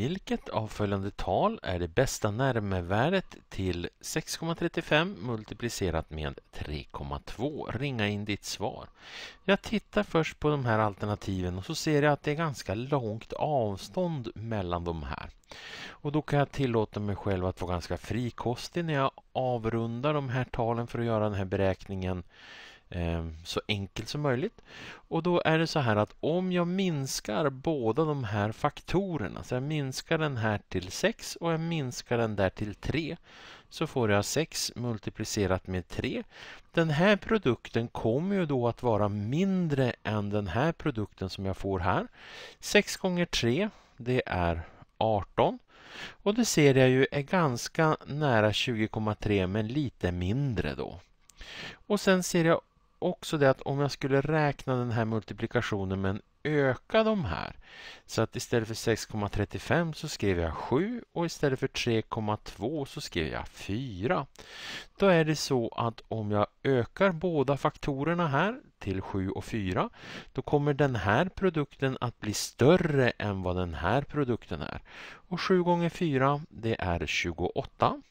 Vilket av följande tal är det bästa närmevärdet till 6,35 multiplicerat med 3,2? Ringa in ditt svar. Jag tittar först på de här alternativen och så ser jag att det är ganska långt avstånd mellan de här. Och då kan jag tillåta mig själv att vara ganska frikostig när jag avrundar de här talen för att göra den här beräkningen. Ehm, så enkelt som möjligt. Och då är det så här att om jag minskar båda de här faktorerna, så jag minskar den här till 6 och jag minskar den där till 3, så får jag 6 multiplicerat med 3. Den här produkten kommer ju då att vara mindre än den här produkten som jag får här. 6 gånger 3, det är 18. Och det ser jag ju är ganska nära 20,3 men lite mindre då. Och sen ser jag också det att om jag skulle räkna den här multiplikationen men öka de här. Så att istället för 6,35 så skrev jag 7 och istället för 3,2 så skrev jag 4. Då är det så att om jag ökar båda faktorerna här till 7 och 4 då kommer den här produkten att bli större än vad den här produkten är. Och 7 gånger 4 det är 28.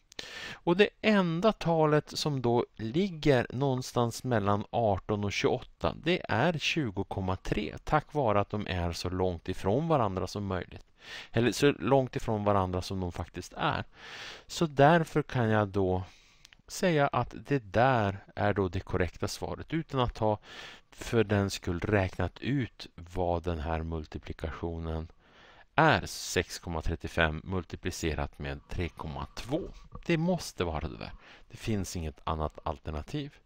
Och det enda talet som då ligger någonstans mellan 18 och 28 det är 20,3 tack vare att de är så långt ifrån varandra som möjligt. Eller så långt ifrån varandra som de faktiskt är. Så därför kan jag då säga att det där är då det korrekta svaret utan att ha för den skull räknat ut vad den här multiplikationen är 6,35 multiplicerat med 3,2. Det måste vara det där. Det finns inget annat alternativ.